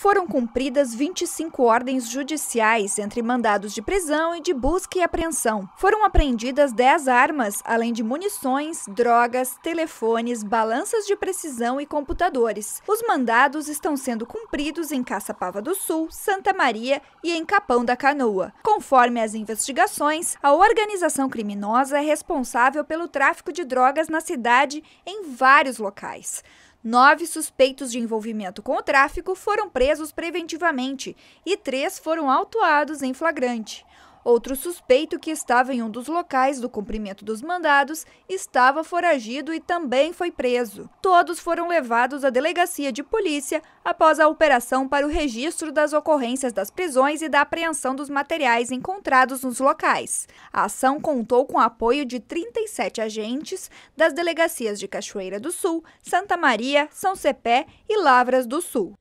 foram cumpridas 25 ordens judiciais, entre mandados de prisão e de busca e apreensão. Foram apreendidas 10 armas, além de munições, drogas, telefones, balanças de precisão e computadores. Os mandados estão sendo cumpridos em Caçapava do Sul, Santa Maria e em Capão da Canoa. Conforme as investigações, a organização criminosa é responsável pelo tráfico de drogas na cidade em vários locais. Nove suspeitos de envolvimento com o tráfico foram presos preventivamente e três foram autuados em flagrante. Outro suspeito que estava em um dos locais do cumprimento dos mandados estava foragido e também foi preso. Todos foram levados à delegacia de polícia após a operação para o registro das ocorrências das prisões e da apreensão dos materiais encontrados nos locais. A ação contou com o apoio de 37 agentes das delegacias de Cachoeira do Sul, Santa Maria, São Cepé e Lavras do Sul.